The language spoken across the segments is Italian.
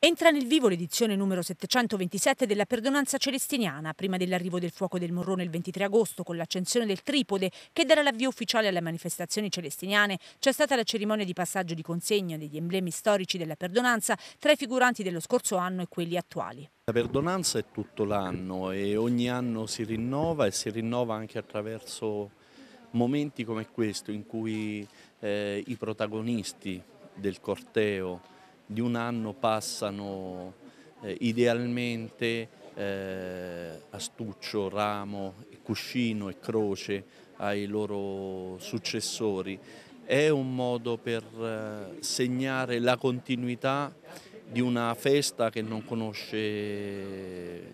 Entra nel vivo l'edizione numero 727 della Perdonanza Celestiniana, prima dell'arrivo del fuoco del Morrone il 23 agosto, con l'accensione del tripode che darà l'avvio ufficiale alle manifestazioni celestiniane, c'è stata la cerimonia di passaggio di consegna degli emblemi storici della Perdonanza tra i figuranti dello scorso anno e quelli attuali. La Perdonanza è tutto l'anno e ogni anno si rinnova e si rinnova anche attraverso momenti come questo in cui eh, i protagonisti del corteo di un anno passano eh, idealmente eh, astuccio, ramo, cuscino e croce ai loro successori. È un modo per eh, segnare la continuità di una festa che non conosce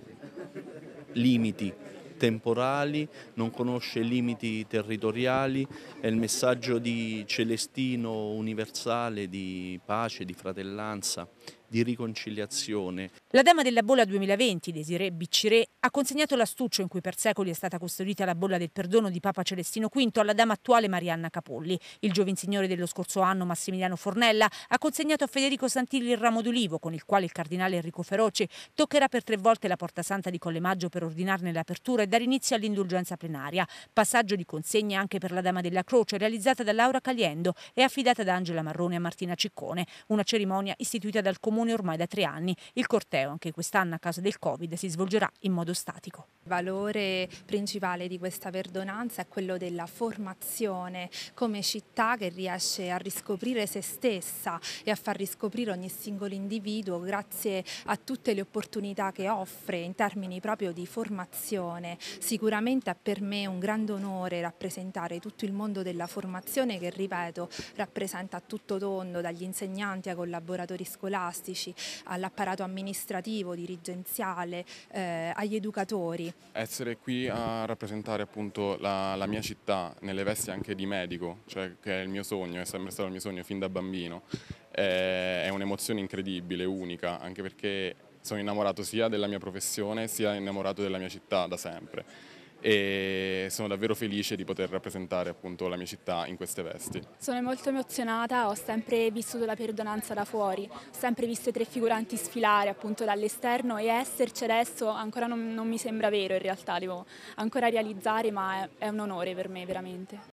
limiti temporali, non conosce limiti territoriali, è il messaggio di Celestino universale, di pace, di fratellanza di riconciliazione. La dama della bolla 2020, Desiree Bicciré, ha consegnato l'astuccio in cui per secoli è stata custodita la bolla del perdono di Papa Celestino V alla dama attuale Marianna Capolli. Il giovinsignore dello scorso anno, Massimiliano Fornella, ha consegnato a Federico Santilli il ramo d'olivo, con il quale il cardinale Enrico Feroce toccherà per tre volte la Porta Santa di Collemaggio per ordinarne l'apertura e dare inizio all'indulgenza plenaria. Passaggio di consegne anche per la dama della croce, realizzata da Laura Caliendo e affidata da Angela Marrone a Martina Ciccone. Una cerimonia istituita dal comune comune ormai da tre anni. Il corteo, anche quest'anno a causa del Covid, si svolgerà in modo statico. Il valore principale di questa perdonanza è quello della formazione come città che riesce a riscoprire se stessa e a far riscoprire ogni singolo individuo grazie a tutte le opportunità che offre in termini proprio di formazione. Sicuramente è per me un grande onore rappresentare tutto il mondo della formazione che, ripeto, rappresenta a tutto tondo, dagli insegnanti ai collaboratori scolastici scolastici, all'apparato amministrativo, dirigenziale, eh, agli educatori. Essere qui a rappresentare appunto la, la, mia città nelle vesti anche di medico, cioè che è il mio sogno, è sempre stato il mio sogno fin da bambino, è, è un'emozione incredibile, unica, anche perché sono innamorato sia della mia professione sia innamorato della mia città da sempre e sono davvero felice di poter rappresentare appunto la mia città in queste vesti. Sono molto emozionata, ho sempre vissuto la perdonanza da fuori, ho sempre visto i tre figuranti sfilare appunto dall'esterno e esserci adesso ancora non, non mi sembra vero in realtà, devo ancora realizzare ma è, è un onore per me veramente.